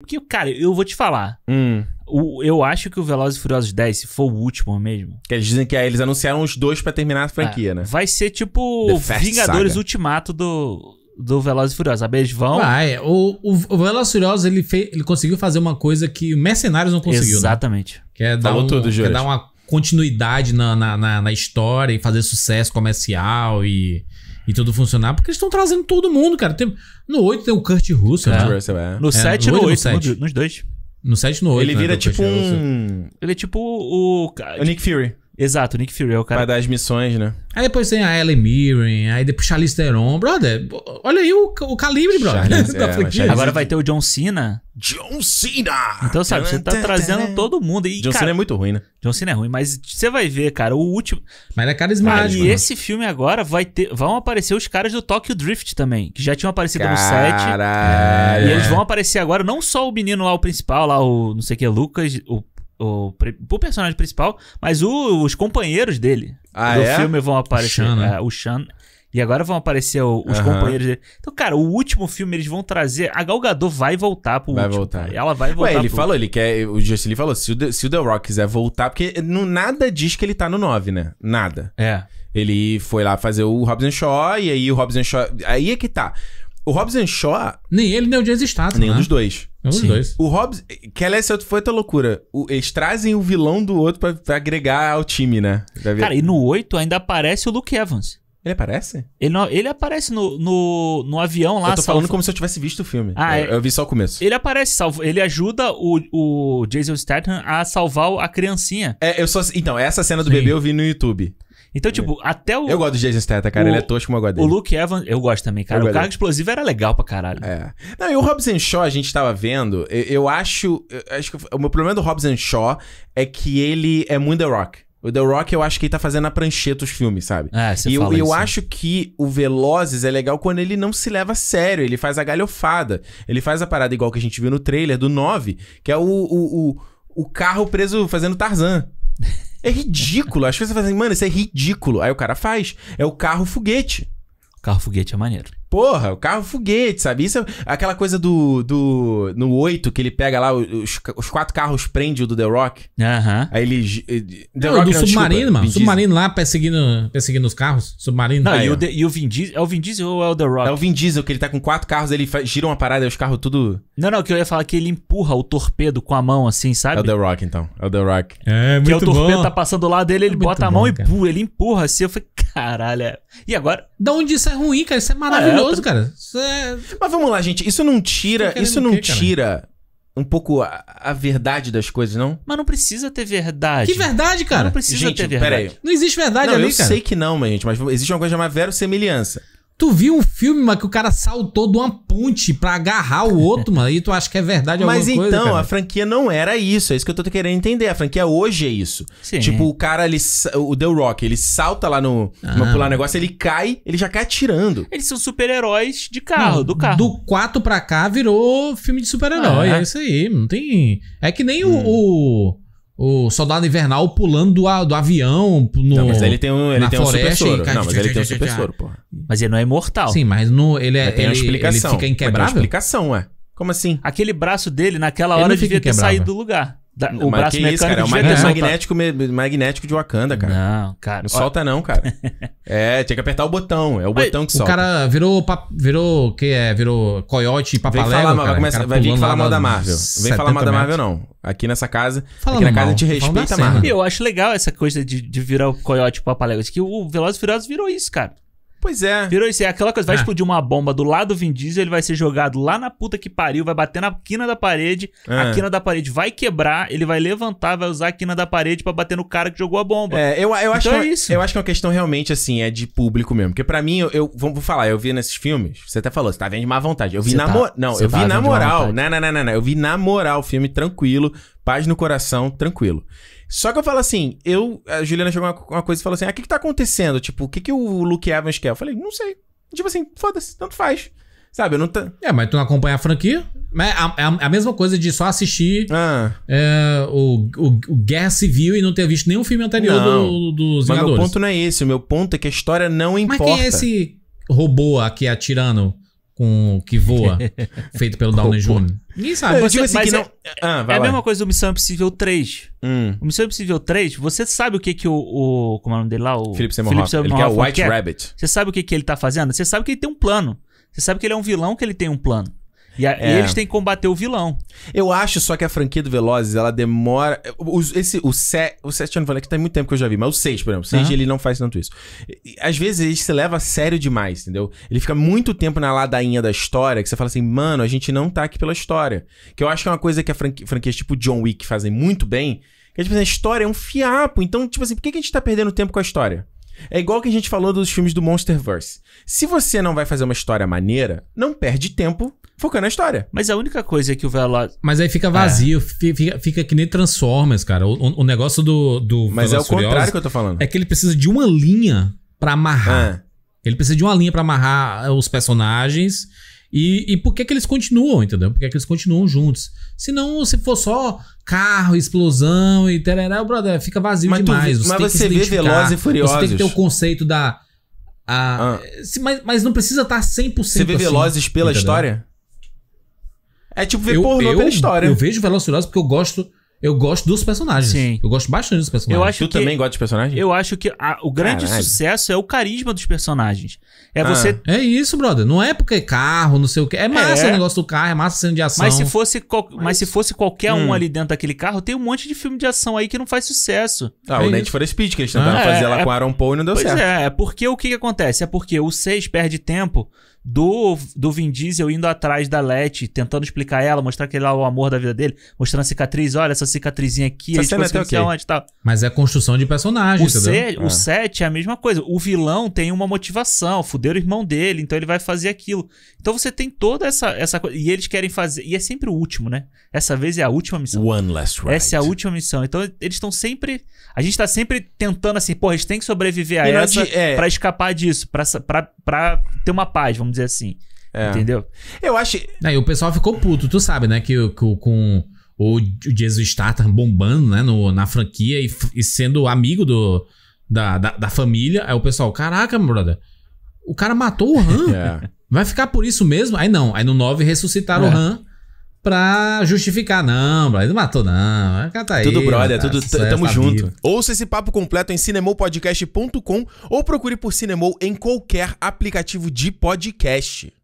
Porque, cara, eu vou te falar. Hum. O, eu acho que o Velozes e Furiosos 10, se for o último mesmo. Que eles dizem que é, eles anunciaram os dois para terminar a franquia, é, né? Vai ser tipo Vingadores Saga. Ultimato do, do Velozes e Furiosos. a Eles Ah, é. O, o, o Velozes e Furiosos ele, fez, ele conseguiu fazer uma coisa que o Mercenários não conseguiu. Né? Exatamente. Né? Que é dar, Falou um, tudo, que é dar uma continuidade na, na, na, na história e fazer sucesso comercial e e tudo funcionar, porque eles estão trazendo todo mundo, cara. Tem, no 8 tem o Kurt Russell. É. Né? Russell é. No 7 é, e no 8, no 7. nos dois. No 7 e no 8. Ele né, vira tipo um. Ele é tipo o. O Nick Fury. Exato, o Nick Fury é o cara. Pra dar as missões, né? Aí depois tem a Ellen Mirren, aí depois Charlize Theron. Brother, olha aí o, o calibre, brother. Charles, tá é, Agora é vai ter o John Cena John Cena! Então, sabe, você tá trazendo todo mundo. E, John cara, Cena é muito ruim, né? John Cena é ruim, mas você vai ver, cara, o último. Mas ele é carismático. Ah, e né? esse filme agora vai ter. Vão aparecer os caras do Tokyo Drift também, que já tinham aparecido Caralho. no set. Caralho. E eles vão aparecer agora, não só o menino lá, o principal, lá, o não sei o que, Lucas, o o, o personagem principal, mas o, os companheiros dele ah, do é? filme vão aparecer. O Shan, né? é, o e agora vão aparecer o, os companheiros dele. Então, cara, o último filme eles vão trazer. A Gal Gadot vai voltar pro vai último. Vai voltar. Ela vai voltar. Ué, ele pro... falou, ele quer. O Justin Lee falou: se o, The, se o The Rock quiser voltar, porque no, nada diz que ele tá no 9, né? Nada. É. Ele foi lá fazer o Robson Shaw, e aí o Robson Shaw. Aí é que tá. O Robson Shaw. Nem ele, nem o Jason Statham. Nenhum né? dos dois. Um dos dois. O Hobbs. Que aliás, é foi outra loucura. O, eles trazem o vilão do outro para pra agregar ao time, né? Cara, e no 8 ainda aparece o Luke Evans. Ele aparece? Ele, não, ele aparece no, no, no avião lá. Eu tô salvo... falando como se eu tivesse visto o filme. Ah, eu, é. eu vi só o começo. Ele aparece, salvo... ele ajuda o, o Jason Statham a salvar a criancinha. É, eu só. Então, essa cena do Sim. bebê eu vi no YouTube. Então, tipo, até o. Eu gosto do Jason Statham, cara. O, ele é tosco, como eu gosto dele. O Luke Evans, eu gosto também, cara. o cargo explosivo era legal pra caralho. É. Não, e o Robson Shaw, a gente tava vendo. Eu, eu acho. Eu acho que o meu problema do Robson Shaw é que ele é muito The Rock. O The Rock, eu acho que ele tá fazendo a prancheta os filmes, sabe? É, você e eu, eu acho que o Velozes é legal quando ele não se leva a sério, ele faz a galhofada. Ele faz a parada igual que a gente viu no trailer do 9, que é o, o, o, o carro preso fazendo Tarzan. É ridículo. As você falam assim, mano, isso é ridículo. Aí o cara faz. É o carro foguete. Carro foguete é maneiro. Porra, o carro foguete, sabe? Isso é aquela coisa do. do no 8 que ele pega lá os, os quatro carros prende o do The Rock. Aham. Uh -huh. Aí ele. Eh, The não, Rock do não, submarino, desculpa, mano. Submarino lá perseguindo, perseguindo os carros. Submarino. Não, aí, e, o, de, e o Vin Diesel. É o Vin Diesel ou é o The Rock? É o Vin Diesel, que ele tá com quatro carros, ele gira uma parada e os carros tudo. Não, não, que eu ia falar é que ele empurra o torpedo com a mão, assim, sabe? É o The Rock, então. É o The Rock. É, é muito bom. Que o torpedo bom. tá passando do lado dele, ele é bota a mão bom, e pula, ele empurra assim. Eu falei, Caralho. É. E agora? Da onde isso é ruim, cara? Isso é maravilhoso, é, cara. É... Mas vamos lá, gente. Isso não tira. Isso não quê, tira. Cara? um pouco a, a, verdade das coisas, não? Mas não precisa ter verdade. Que verdade, cara? Não precisa gente, ter verdade. Peraí. Não existe verdade não, ali, eu cara. Eu sei que não, mas, gente, mas existe uma coisa chamada verossemelhança. Tu viu um filme, mano, que o cara saltou de uma ponte pra agarrar o outro, mano, e tu acha que é verdade Mas então, coisa, cara? a franquia não era isso, é isso que eu tô querendo entender. A franquia hoje é isso. Sim. Tipo, o cara, ele, o The Rock, ele salta lá no, ah. no pular negócio, ele cai, ele já cai atirando. Eles são super-heróis de carro, não, do carro. Do 4 pra cá virou filme de super-herói, ah, é. é isso aí, não tem... É que nem hum. o... o o soldado invernal pulando do, do avião no, não, mas ele tem um, ele na tem floresta. Um super soro. não, mas ele tem um super pô soro, porra. Mas ele não é imortal. Sim, mas no, ele, é, tem ele, uma explicação. ele fica inquebrável. Mas tem uma explicação, é. Como assim? Aquele braço dele, naquela hora, devia ter saído do lugar. Da, o Mas braço que mecânico isso, cara, é o mag é magnético, magnético de Wakanda, cara. Não, cara. Não solta não, cara. é, tinha que apertar o botão, é o Mas botão que o solta. O cara virou pap, virou que é, virou coiote e papalego, vai falar, vai, vai vir falar mal da Marvel. Vem falar mal da Marvel não. Aqui nessa casa, Fala aqui na mal. casa a gente respeita a Marvel. eu acho legal essa coisa de, de virar o coiote e papalego, que o Velozes Furiosos virou isso, cara. Pois é. Virou isso, é aquela coisa, vai é. explodir uma bomba do lado do Vin Diesel, ele vai ser jogado lá na puta que pariu, vai bater na quina da parede, é. a quina da parede vai quebrar, ele vai levantar, vai usar a quina da parede para bater no cara que jogou a bomba. É, eu, eu então acho que é, é isso. Eu acho que é uma questão realmente, assim, é de público mesmo. Porque para mim, eu, eu vou falar, eu vi nesses filmes, você até falou, você tá vendo de má vontade. Eu vi você tá, Não, eu tá vi na moral. Não, não, não, não, não. Eu vi na moral o filme tranquilo paz no coração, tranquilo. Só que eu falo assim, eu, a Juliana chegou uma, uma coisa e falou assim: ah, o que, que tá acontecendo? Tipo, o que, que o Luke Evans quer? Eu falei, não sei. Tipo assim, foda-se, tanto faz. Sabe, eu não tá... É, mas tu não acompanha a franquia? Mas é, é, é a, mesma coisa de só assistir ah. é, o, o, o, Guerra Civil e não ter visto nenhum filme anterior do, do, dos Vingadores. Mas meu ponto não é esse. O meu ponto é que a história não importa. Mas quem é esse robô aqui atirando? com que voa, feito pelo Downey Jr. Ninguém sabe. Você, é, tipo é, assim, mas não... é, ah, é a mesma coisa do Missão Impossível 3. Hum. O Missão Impossível 3, você sabe o que que o, o como é o nome dele lá? O Philip Seymour Hoffman. Ele Hoffman quer o White quer. É? Rabbit. Você sabe o que que ele tá fazendo? Você sabe que ele tem um plano. Você sabe que ele é um vilão que ele tem um plano. E, a, é. e, eles têm que combater o vilão. Eu acho só que a franquia do Velozes, ela demora. O, esse, o, se, o Seth Rogen que tem muito tempo que eu já vi, mas o 6, por exemplo. O 6 uhum. ele não faz tanto isso. E, às vezes ele se leva a sério demais, entendeu? Ele fica muito tempo na ladainha da história que você fala assim, mano, a gente não tá aqui pela história. Que eu acho que é uma coisa que a franquia, franquias tipo John Wick fazem muito bem. Que é, tipo, assim, a história é um fiapo. Então, tipo assim, por que a gente tá perdendo tempo com a história? É igual que a gente falou dos filmes do Monsterverse. Se você não vai fazer uma história maneira, não perde tempo focando na história. Mas a única coisa que o Veloz. Mas aí fica vazio, é. fica, fica, que nem Transformers, cara. O, o negócio do, do Mas Veloz é o Furiosos contrário que eu tô falando. É que ele precisa de uma linha para amarrar. É. Ele precisa de uma linha para amarrar eh, os personagens. E, e por que, que eles continuam, entendeu? Por que, que eles continuam juntos? Senão, se for só carro, explosão e tereré, o brother fica vazio mas demais. Tu, você mas você vê Velozes e Furiosos. Você tem que ter o conceito da... A, ah. se, mas, mas não precisa tá estar 100% Você vê assim, Velozes pela entendeu? história? É tipo ver eu, pornô eu, pela história. Eu vejo Velociraptor porque eu gosto... Eu gosto dos personagens. Sim. Eu gosto bastante dos personagens. Eu acho tu que, também gosta dos personagens? Eu acho que a, o grande Caralho. sucesso é o carisma dos personagens. É ah. você. É isso, brother. Não é porque carro, não sei o quê. É massa é. o negócio do carro, é massa cena de ação. Mas se fosse, qual... mas... mas... se fosse qualquer hum. um ali dentro daquele carro, tem um monte de filme de ação aí que não faz sucesso. Ah, é o Need for Speed, que eles tentaram ah. fazer é, lá com é Aaron Paul e não deu pois certo. Pois é, é porque o que, que acontece? É porque o 6 perde tempo do, do Vin Diesel indo atrás da Letty, tentando explicar ela, mostrar que ele é o amor da vida dele, mostrando a cicatriz, olha essa cicatrizinha aqui, essa a gente cena é até tal. Mas é construção de personagem, o entendeu? Se, é. O 7 é a mesma coisa. O vilão tem uma motivação, fuder o irmão dele, então ele vai fazer aquilo. Então você tem toda essa, essa coisa. E eles querem fazer. E é sempre o último, né? Essa vez é a última missão. One last ride. Essa é a última missão. Então eles estão sempre. A gente tá sempre tentando assim, pô, eles têm que sobreviver a e é essa é... para escapar disso, para ter uma paz, vamos dizer dizer assim. É. Entendeu? Eu acho. Aí o pessoal ficou puto, tu sabe, né? Que, que com o Jesus Statham tá bombando, né? No, na franquia e, e sendo amigo do, da, da, da, família. Aí o pessoal, caraca, meu brother, o cara matou o Han. É. Vai ficar por isso mesmo? Aí não. Aí no 9 ressuscitaram é. o Han pra justificar, não, brother, não matou, não. Cata aí, tudo brother, tudo é tamo junto. Ouça esse papo completo em cinemopodcast.com ou procure por Cinemou em qualquer aplicativo de podcast.